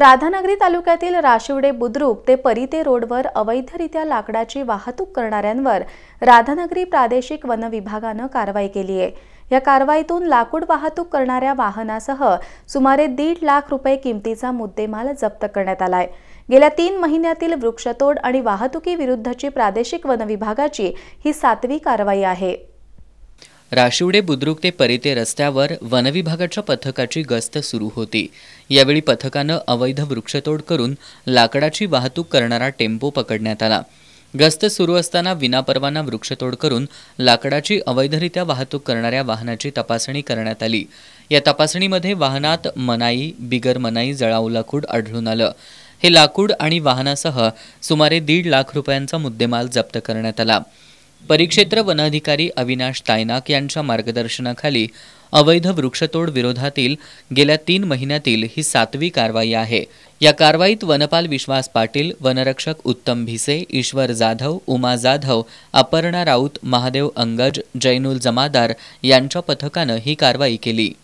राधानगरी तालुक्यातील राशिवडे बुद्रुक ते परिते रोडवर अवैधरित्या लाकडाची वाहतूक करणाऱ्यांवर राधानगरी प्रादेशिक वन विभागानं कारवाई केली आहे या कारवाईतून लाकूड वाहतूक करणाऱ्या वाहनासह सुमारे दीड लाख रुपये किमतीचा मुद्देमाल जप्त करण्यात आलाय गेल्या तीन महिन्यातील वृक्षतोड आणि वाहतुकीविरुद्धची प्रादेशिक वन विभागाची ही सातवी कारवाई आहे राशिवडे बुद्रुक ते परिते रस्त्यावर वनविभागाच्या पथकाची गस्त सुरू होती यावेळी पथकानं अवैध वृक्षतोड करून लाकडाची वाहतूक करणारा टेम्पो पकडण्यात आला गस्त सुरू असताना विनापरवाना वृक्षतोड करून लाकडाची अवैधरित्या वाहतूक करणाऱ्या वाहनाची तपासणी करण्यात आली या तपासणीमध्ये वाहनात मनाई बिगर मनाई जळाऊ लाकूड आढळून आलं हे लाकूड आणि वाहनासह सुमारे दीड लाख रुपयांचा मुद्देमाल जप्त करण्यात आला परिक्षेत्र वनाधिकारी अविनाश तायनाक यांच्या मार्गदर्शनाखाली अवैध वृक्षतोड विरोधातील गेल्या तीन महिन्यातील ही सातवी कारवाई आहे या कारवाईत वनपाल विश्वास पाटील वनरक्षक उत्तम भिसे ईश्वर जाधव उमा जाधव अपर्णा राऊत महादेव अंगज जैनुल जमादार यांच्या पथकानं ही कारवाई केली